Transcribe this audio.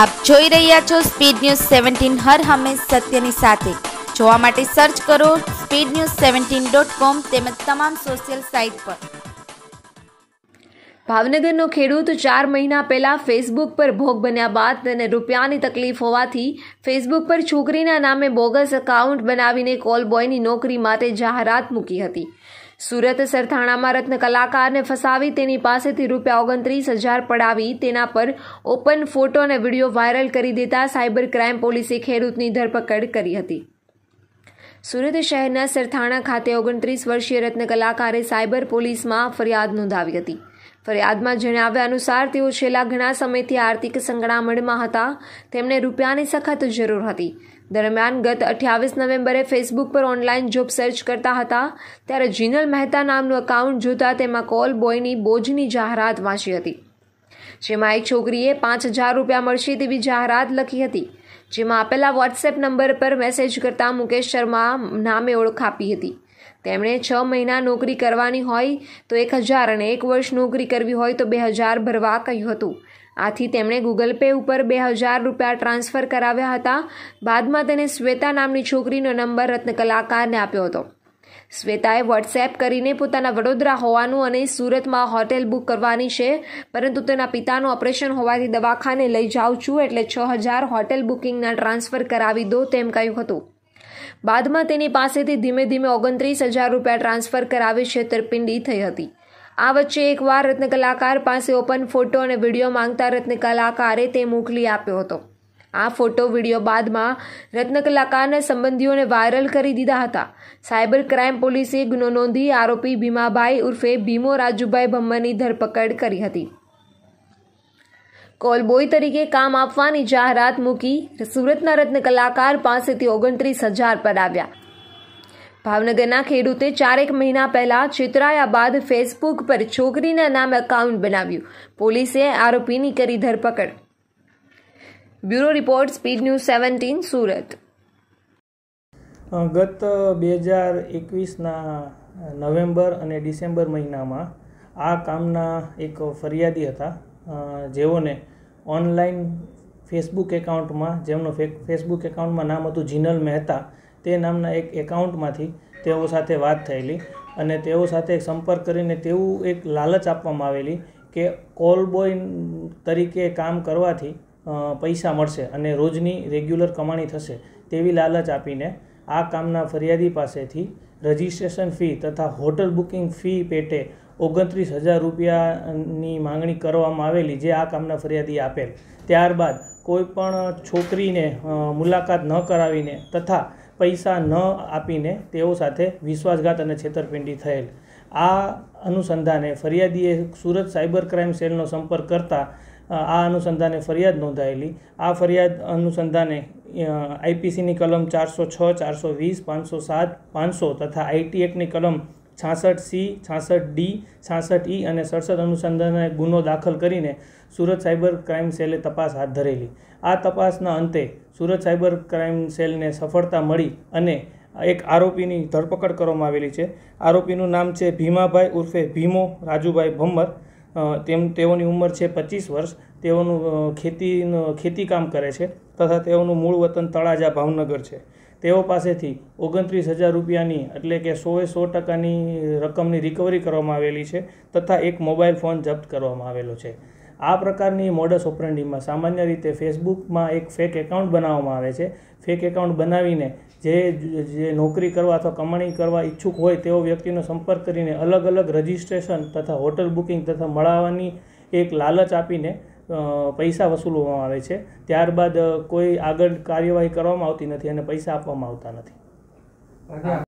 આપ જોઈ રહ્યા છો સ્પીડ ન્યૂઝ સેવન્ટીન હર હંમેશ સત્યની સાથે જોવા માટે સર્ચ કરો speed news seventeen dot com તેમજ તમામ સોશિયલ સાઇટ પર ભાવનગરનો ખેડૂત ચાર મહિના પહેલાં ફેસબુક પર ભોગ બન્યા બાદ તેને રૂપિયાની તકલીફ હોવાથી ફેસબુક પર છોકરીના નામે બોગસ એકાઉન્ટ બનાવીને કોલ બોયની નોકરી માટે જાહેરાત મૂકી હતી સુરત સરથાણામાં રત્ન કલાકારને ફસાવી તેની પાસેથી રૂપિયા ઓગણત્રીસ હજાર પડાવી તેના પર ઓપન ફોટો અને વિડીયો વાયરલ કરી દેતા સાયબર ક્રાઇમ પોલીસે ખેડૂતની ધરપકડ કરી હતી સુરત શહેરના સરથાણા ખાતે ઓગણત્રીસ વર્ષીય રત્ન કલાકારે સાયબર પોલીસમાં ફરિયાદ નોંધાવી હતી ફરિયાદમાં જણાવ્યા અનુસાર તેઓ છેલ્લા ઘણા સમયથી આર્થિક સંકળામણમાં હતા તેમને રૂપિયાની સખત જરૂર હતી દરમિયાન ગત અઠ્યાવીસ નવેમ્બરે ફેસબુક પર ઓનલાઈન જોબ સર્ચ કરતા હતા ત્યારે જીનલ મહેતા નામનું એકાઉન્ટ જોતા તેમાં કોલ બોયની બોજની જાહેરાત વાંચી હતી જેમાં એક છોકરીએ પાંચ હજાર રૂપિયા મળશે તેવી જાહેરાત લખી હતી જેમાં આપેલા વોટ્સએપ નંબર પર મેસેજ કરતા મુકેશ શર્મા નામે ઓળખ આપી હતી તેમણે છ મહિના નોકરી કરવાની હોય તો એક હજાર અને એક વર્ષ નોકરી કરવી હોય તો બે હજાર ભરવા કહ્યું હતું આથી તેમણે ગૂગલ પે ઉપર બે હજાર રૂપિયા ટ્રાન્સફર કરાવ્યા હતા બાદમાં તેને શ્વેતા નામની છોકરીનો નંબર રત્નકલાકારને આપ્યો હતો શ્વેતાએ વોટ્સએપ કરીને પોતાના વડોદરા હોવાનું અને સુરતમાં હોટેલ બુક કરવાની છે પરંતુ તેના પિતાનું ઓપરેશન હોવાથી દવાખાને લઈ જાઉં છું એટલે છ હજાર હોટેલ બુકિંગના ટ્રાન્સફર કરાવી દો તેમ કહ્યું હતું બાદમાં તેની પાસેથી ધીમે ધીમે ઓગણત્રીસ હજાર રૂપિયા ટ્રાન્સફર કરાવી છેતરપિંડી થઈ હતી આ વચ્ચે એકવાર રત્નકલાકાર પાસે ઓપન ફોટો અને વિડીયો માંગતા રત્નકલાકારે તે મોકલી આપ્યો હતો આ ફોટો વિડીયો બાદમાં રત્નકલાકારના સંબંધીઓને વાયરલ કરી દીધા હતા સાયબર ક્રાઇમ પોલીસે ગુનો નોંધી આરોપી ભીમાભાઈ ઉર્ફે ભીમો રાજુભાઈ ભમ્મરની ધરપકડ કરી હતી કોલબોય તરીકે કામ આપવાની જાહેરાત મૂકી સુરતના રત્ન કલાકાર પાસેથી ઓગણત્રીસ હજાર પર આવ્યા ભાવનગરના ખેડૂતે ચારેક મહિના પહેલા છેતરાયા બાદ ફેસબુક પર છોકરીના નામે એકાઉન્ટ બનાવ્યું પોલીસે આરોપીની કરી ધરપકડ bureau report speed news seventeen Surat ગત બે હજાર એકવીસના નવેમ્બર અને ડિસેમ્બર મહિનામાં આ કામના એક ફરિયાદી હતા જેઓને ઓનલાઈન ફેસબુક એકાઉન્ટમાં જેમનો ફેસબુક એકાઉન્ટમાં નામ હતું જીનલ મહેતા તે નામના એક એકાઉન્ટમાંથી તેઓ સાથે વાત થયેલી અને તેઓ સાથે સંપર્ક કરીને તેવું એક લાલચ આપવામાં આવેલી કે કોલ બોય તરીકે કામ કરવાથી પૈસા મળશે અને રોજની રેગ્યુલર કમાણી થશે તેવી લાલચ આપીને આ કામના ફરિયાદી પાસેથી રજિસ્ટ્રેશન ફી તથા હોટલ બુકિંગ ફી પેટે ઓગણત્રીસ હજાર રૂપિયાની માંગણી કરવામાં આવેલી જે આ કામના ફરિયાદી આપેલ ત્યારબાદ કોઈપણ છોકરીને મુલાકાત ન કરાવીને તથા પૈસા ન આપીને તેઓ સાથે વિશ્વાસઘાત અને છેતરપિંડી થયેલ આ અનુસંધાને ફરિયાદીએ સુરત સાયબર ક્રાઇમ સેલનો સંપર્ક કરતાં આ અનુસંધાને ફરિયાદ નોંધાયેલી આ ફરિયાદ અનુસંધાને આઈપીસીની કલમ ચારસો છ ચારસો વીસ પાંચસો સાત પાંચસો તથા આઈટી એક્ટની કલમ છાસઠ સી છાસઠ ડી છાસઠ ઈ અને સડસઠ અનુસંધાને ગુનો દાખલ કરીને સુરત સાયબર ક્રાઇમ સેલે તપાસ હાથ ધરેલી આ તપાસના અંતે સુરત સાયબર ક્રાઇમ સેલને સફળતા મળી અને એક આરોપીની ધરપકડ કરવામાં આવેલી છે આરોપીનું નામ છે ભીમાભાઈ ઉર્ફે ભીમો રાજુભાઈ ભમ્મર તેમ તેઓની ઉંમર છે પચીસ વર્ષ તેઓનું ખેતી ખેતીકામ કરે છે તથા તેઓનું મૂળ વતન તળાજા ભાવનગર છે તેઓ પાસેથી ઓગણત્રીસ હજાર રૂપિયાની એટલે કે સોએ સો ટકાની રકમની રિકવરી કરવામાં આવેલી છે તથા એક મોબાઈલ ફોન જપ્ત કરવામાં આવેલો છે આ પ્રકારની મોડસ ઓપરેન્ડીમાં સામાન્ય રીતે ફેસબુકમાં એક ફેક એકાઉન્ટ બનાવવામાં આવે છે ફેક એકાઉન્ટ બનાવીને જે જે નોકરી કરવા અથવા કમાણી કરવા ઈચ્છુક હોય તેવો વ્યક્તિનો સંપર્ક કરીને અલગ અલગ રજિસ્ટ્રેશન તથા હોટલ બુકિંગ તથા મળાવવાની એક લાલચ આપીને પૈસા વસૂલવામાં આવે છે ત્યારબાદ કોઈ આગળ કાર્યવાહી કરવામાં આવતી નથી અને પૈસા આપવામાં આવતા નથી